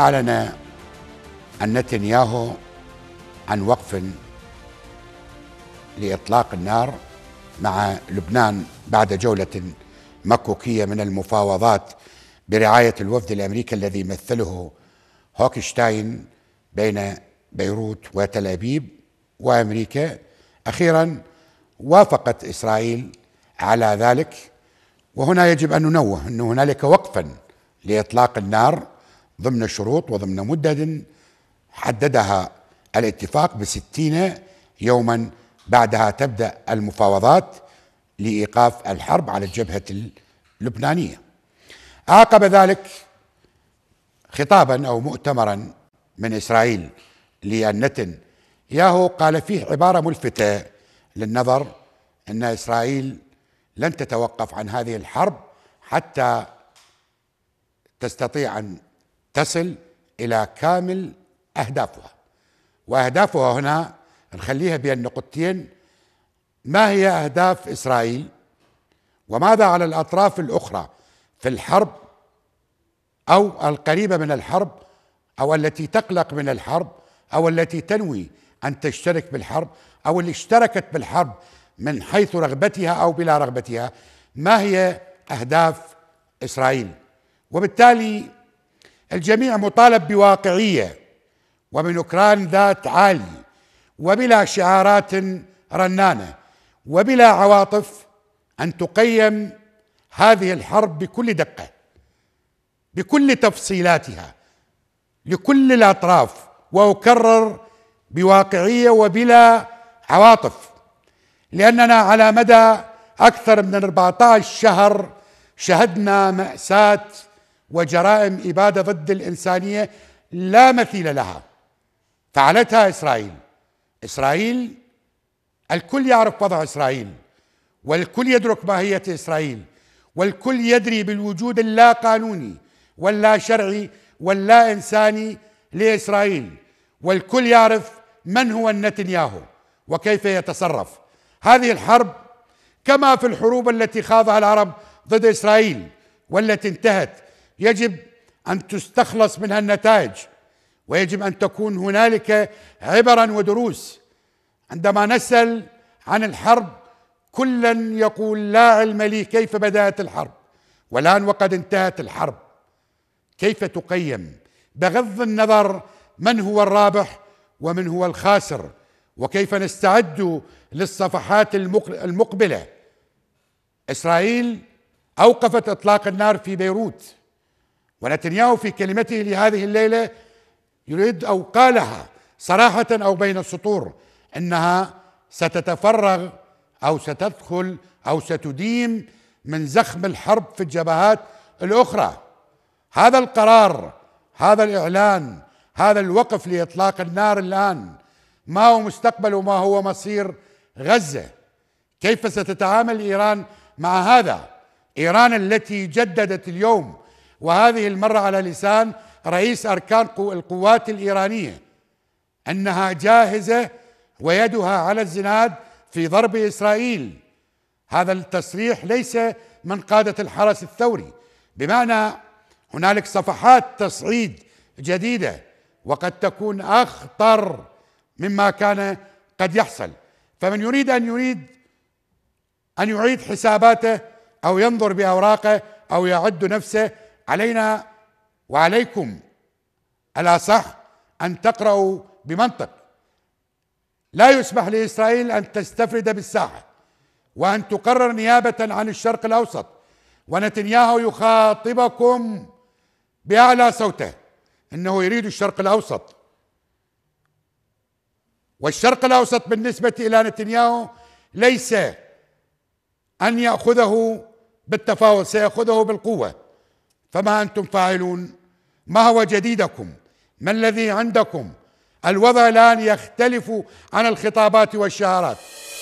أعلن عن نتنياهو عن وقف لإطلاق النار مع لبنان بعد جولة مكوكية من المفاوضات برعاية الوفد الأمريكي الذي يمثله هوكشتاين بين بيروت وتل أبيب وأمريكا أخيرا وافقت إسرائيل على ذلك وهنا يجب أن ننوه أن هنالك وقفا لإطلاق النار ضمن شروط وضمن مدة حددها الاتفاق بستين يوما بعدها تبدأ المفاوضات لإيقاف الحرب على الجبهة اللبنانية عقب ذلك خطابا أو مؤتمرا من إسرائيل للنتن ياهو قال فيه عبارة ملفتة للنظر أن إسرائيل لن تتوقف عن هذه الحرب حتى تستطيع أن تصل الى كامل اهدافها واهدافها هنا نخليها بين نقطتين ما هي اهداف اسرائيل وماذا على الاطراف الاخرى في الحرب او القريبه من الحرب او التي تقلق من الحرب او التي تنوي ان تشترك بالحرب او اللي اشتركت بالحرب من حيث رغبتها او بلا رغبتها ما هي اهداف اسرائيل وبالتالي الجميع مطالب بواقعيه وبنكران ذات عالي وبلا شعارات رنانه وبلا عواطف ان تقيم هذه الحرب بكل دقه بكل تفصيلاتها لكل الاطراف واكرر بواقعيه وبلا عواطف لاننا على مدى اكثر من 14 شهر شهدنا ماساه وجرائم إبادة ضد الإنسانية لا مثيل لها فعلتها إسرائيل إسرائيل الكل يعرف وضع إسرائيل والكل يدرك ماهية إسرائيل والكل يدري بالوجود اللا قانوني واللا شرعي واللا إنساني لإسرائيل والكل يعرف من هو النتنياهو وكيف يتصرف هذه الحرب كما في الحروب التي خاضها العرب ضد إسرائيل والتي انتهت يجب ان تستخلص منها النتائج ويجب ان تكون هنالك عبرا ودروس عندما نسال عن الحرب كلا يقول لا علم لي كيف بدات الحرب والان وقد انتهت الحرب كيف تقيم بغض النظر من هو الرابح ومن هو الخاسر وكيف نستعد للصفحات المقبله اسرائيل اوقفت اطلاق النار في بيروت ونتنياهو في كلمته لهذه الليله يريد او قالها صراحه او بين السطور انها ستتفرغ او ستدخل او ستدين من زخم الحرب في الجبهات الاخرى هذا القرار هذا الاعلان هذا الوقف لاطلاق النار الان ما هو مستقبل وما هو مصير غزه كيف ستتعامل ايران مع هذا ايران التي جددت اليوم وهذه المرة على لسان رئيس أركان القوات الإيرانية أنها جاهزة ويدها على الزناد في ضرب إسرائيل هذا التصريح ليس من قادة الحرس الثوري بمعنى هنالك صفحات تصعيد جديدة وقد تكون أخطر مما كان قد يحصل فمن يريد أن يريد أن يعيد حساباته أو ينظر بأوراقه أو يعد نفسه علينا وعليكم الا صح ان تقرأوا بمنطق لا يسمح لاسرائيل ان تستفرد بالساحه وان تقرر نيابه عن الشرق الاوسط ونتنياهو يخاطبكم باعلى صوته انه يريد الشرق الاوسط والشرق الاوسط بالنسبه الى نتنياهو ليس ان ياخذه بالتفاوض سياخذه بالقوه فما انتم فاعلون ما هو جديدكم ما الذي عندكم الوضع الان يختلف عن الخطابات والشعارات